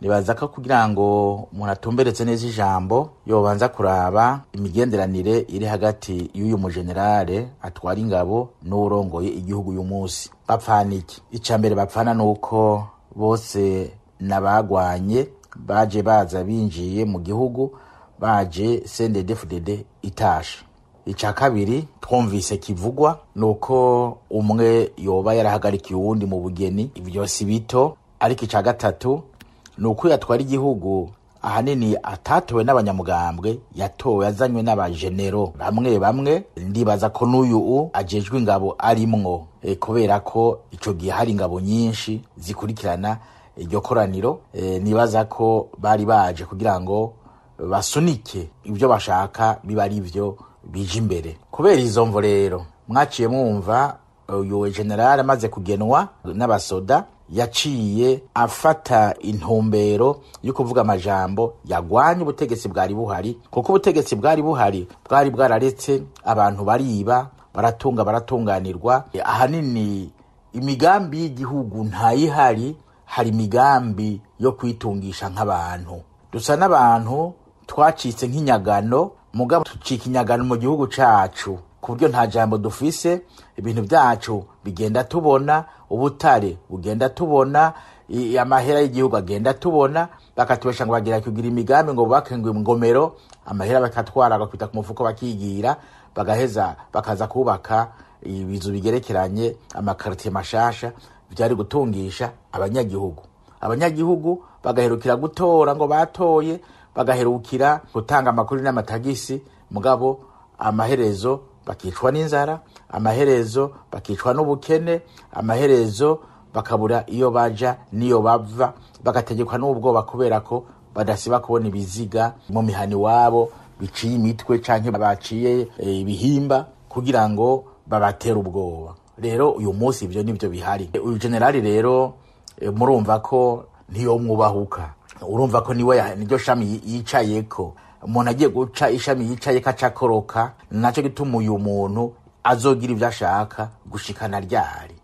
nibaza ko kugira ngo umuntu atumberetse neza ijambo yobanza kuraba imigenderanire iri hagati y'uyu mujenerale atwara ingabo n'uwurongoye igihugu uyu munsi bapfana iki icya mbere bapfana ni uko bose n'abagwanye baje baza binjiye mu gihugu baje sendedefudede itashe icya kabiri twumvise kivugwa ni uko umwe yoba yarahagarikiye uwundi mu bugeni ibyo si bito ariko icya gatatu ni uko yatwara igihugu ahanini atatowe n'abanyamugambwe yatowe azanywe n'abajenero bamwe bamwe ndibaza ko n'uyu u ajejwe ingabo arimwo e, kubera ko icyo gihe hari ingabo nyinshi zikurikirana iryo koraniro e, nibaza ko bari baje kugira ngo basunike ibyo bashaka biba ari byo bije imbere kubera izo mvo rero mwaciye mwumva e, uyu generale amaze kugenwa n'abasoda yaciye afata intumbero yo kuvuga amajambo yagwanya ubutegetsi bwari buhari kuko ubutegetsi bwari buhari bwari bwararetse abantu bariba baratunga baratunganirwa ahanini imigambi y'igihugu ntayihari hari imigambi yo kwitungisha nk'abantu dusa n'abantu twacitse nk'inyagano mugabo ducika inyagano mu gihugu cacu ku buryo nta jambo dufise ibintu byacu bigenda tubona ubutare bugenda tubona amahera y'igihugu agenda tubona bakatubesha ngo bagira kugira imigambi ngo bubake ngo ingomero amahera bakatwara bakita ku mufuko bakigira bagaheza bakaza kubaka ibizu bigerekeranye amakaritiye mashasha byari gutungisha abanyagihugu abanyagihugu bagaherukira gutora ngo batoye bagaherukira gutanga amakuru n'amatagisi mugabo amaherezo bakicwa n'inzara amaherezo bakicwa n'ubukene amaherezo bakabura iyo baja n'iyo bava bagategekwa n'ubwoba kubera ko badasiba kubona ibiziga mu mihani iwabo biciye imitwe cyangwa baciye eh, ibihimba kugira ngo babatere ubwoba rero uyu munsi ibyo nibyo bihari uyu generali rero eh, murumva ko ntiyo mwubahuka urumva ko niwe niryo shami yicaye ko. umuntu agiye guca ishami yicaye ko acakoroka nacyo gituma uyu muntu azogira ibyo ashaka gushikana ryari